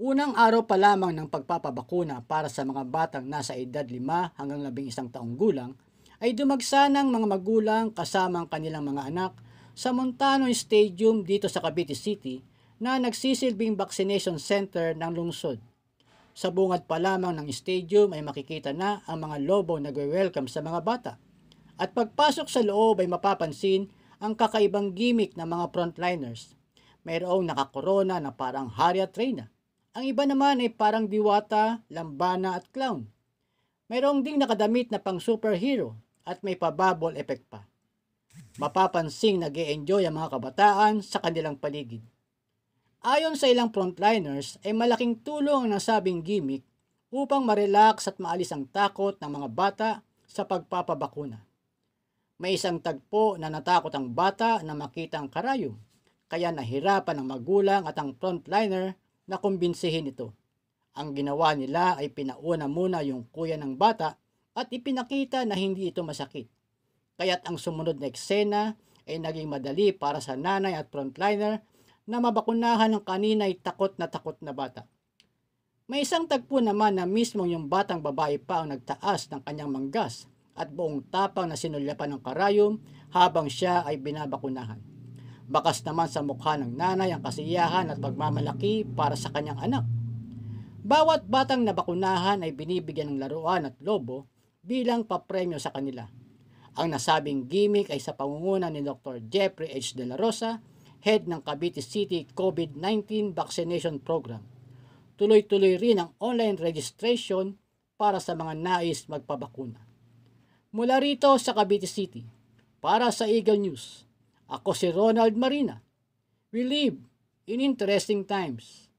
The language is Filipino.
Unang araw pa lamang ng pagpapabakuna para sa mga batang nasa edad 5 hanggang 11 taong gulang ay dumagsa ng mga magulang kasama ang kanilang mga anak sa Montano Stadium dito sa Cavite City na nagsisilbing vaccination center ng lungsod. Sa bungad pa lamang ng stadium ay makikita na ang mga lobo nagwe-welcome sa mga bata. At pagpasok sa loob ay mapapansin ang kakaibang gimmick ng mga frontliners. Mayroong nakakorona na parang Harriet trainer ang iba naman ay parang diwata, lambana at clown. Mayroong ding nakadamit na pang superhero at may pa-bubble effect pa. Mapapansing nag enjoy ang mga kabataan sa kanilang paligid. Ayon sa ilang frontliners ay malaking tulong ang nasabing gimmick upang marelax at maalis ang takot ng mga bata sa pagpapabakuna. May isang tagpo na natakot ang bata na makita ang karayom, kaya nahirapan ang magulang at ang frontliner na kumbinsihin ito. Ang ginawa nila ay pinauna muna yung kuya ng bata at ipinakita na hindi ito masakit. Kaya't ang sumunod na eksena ay naging madali para sa nanay at frontliner na mabakunahan ng kanina'y takot na takot na bata. May isang tagpo naman na mismo yung batang babae pa ang nagtaas ng kanyang manggas at buong tapang na sinulyapan ng karayom habang siya ay binabakunahan. Bakas naman sa mukha ng nanay ang kasiyahan at pagmamalaki para sa kanyang anak. Bawat batang nabakunahan ay binibigyan ng laruan at lobo bilang papremyo sa kanila. Ang nasabing gimmick ay sa pangunguna ni Dr. Jeffrey H. De La Rosa, head ng Cavite City COVID-19 Vaccination Program. Tuloy-tuloy rin ang online registration para sa mga nais magpabakuna. Mula rito sa Cavite City, para sa Eagle News, ako si Ronald Marina. We live in interesting times.